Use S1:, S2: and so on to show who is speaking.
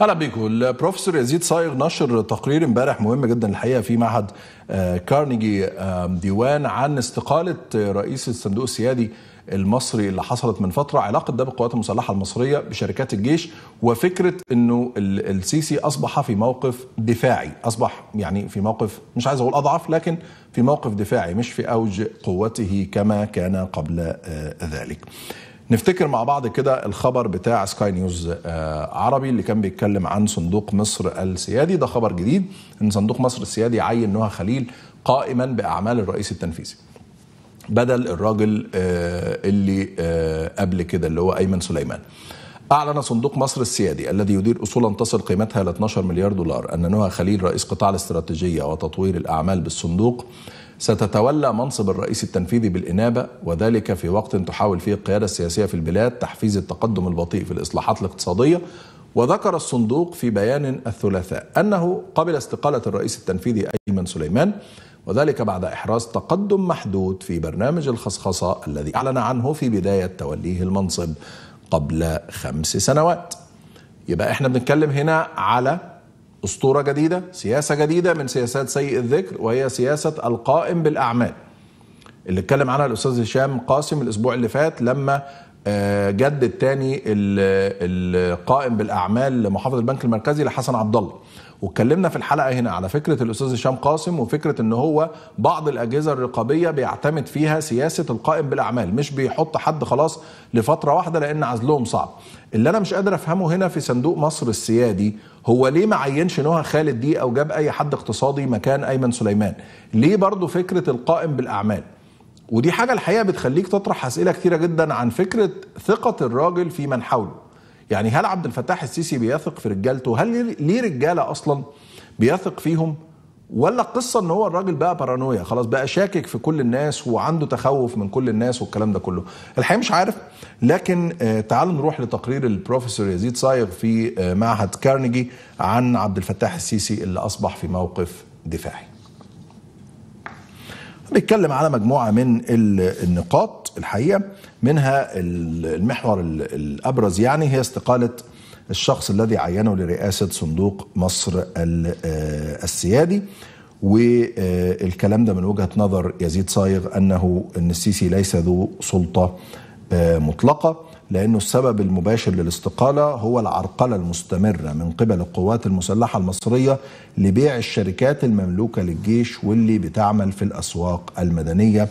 S1: اهلا بيكم البروفيسور يزيد صايغ نشر تقرير امبارح مهم جدا الحقيقه في معهد آه، كارنيجي آه، ديوان عن استقاله رئيس الصندوق السيادي المصري اللي حصلت من فتره علاقه ده بالقوات المسلحه المصريه بشركات الجيش وفكره انه السيسي اصبح في موقف دفاعي اصبح يعني في موقف مش عايز اقول اضعف لكن في موقف دفاعي مش في اوج قوته كما كان قبل آه، ذلك نفتكر مع بعض كده الخبر بتاع سكاي نيوز آه، عربي اللي كان بيتكلم عن صندوق مصر السيادي ده خبر جديد ان صندوق مصر السيادي عين نهى خليل قائما باعمال الرئيس التنفيذي بدل الراجل آه، اللي آه، قبل كده اللي هو ايمن سليمان أعلن صندوق مصر السيادي الذي يدير أصولا تصل قيمتها إلى 12 مليار دولار أن نهى خليل رئيس قطاع الاستراتيجية وتطوير الأعمال بالصندوق ستتولى منصب الرئيس التنفيذي بالإنابة وذلك في وقت تحاول فيه القيادة السياسية في البلاد تحفيز التقدم البطيء في الإصلاحات الاقتصادية وذكر الصندوق في بيان الثلاثاء أنه قبل استقالة الرئيس التنفيذي أيمن سليمان وذلك بعد إحراز تقدم محدود في برنامج الخصخصة الذي أعلن عنه في بداية توليه المنصب قبل خمس سنوات يبقى احنا بنتكلم هنا على اسطوره جديده سياسه جديده من سياسات سيء الذكر وهي سياسه القائم بالاعمال اللي اتكلم عنها الاستاذ هشام قاسم الاسبوع اللي فات لما آه، جدد تاني القائم بالاعمال لمحافظ البنك المركزي لحسن عبد الله واتكلمنا في الحلقه هنا على فكره الاستاذ هشام قاسم وفكره ان هو بعض الاجهزه الرقابيه بيعتمد فيها سياسه القائم بالاعمال مش بيحط حد خلاص لفتره واحده لان عزلهم صعب اللي انا مش قادر افهمه هنا في صندوق مصر السيادي هو ليه ما عينش نهى خالد دي او جاب اي حد اقتصادي مكان ايمن سليمان ليه برضه فكره القائم بالاعمال ودي حاجه الحقيقه بتخليك تطرح اسئله كثيره جدا عن فكره ثقه الراجل في من حوله يعني هل عبد الفتاح السيسي بيثق في رجالته هل ليه رجاله اصلا بيثق فيهم ولا القصه ان هو الراجل بقى بارانويا خلاص بقى شاكك في كل الناس وعنده تخوف من كل الناس والكلام ده كله الحقيقه مش عارف لكن آه، تعالوا نروح لتقرير البروفيسور يزيد صايغ في آه، معهد كارنيجي عن عبد الفتاح السيسي اللي اصبح في موقف دفاعي بيتكلم على مجموعة من النقاط الحقيقة منها المحور الأبرز يعني هي استقالة الشخص الذي عينه لرئاسة صندوق مصر آه، السيادي والكلام ده من وجهة نظر يزيد صايغ أنه أن السيسي ليس ذو سلطة مطلقه لانه السبب المباشر للاستقاله هو العرقله المستمره من قبل القوات المسلحه المصريه لبيع الشركات المملوكه للجيش واللي بتعمل في الاسواق المدنيه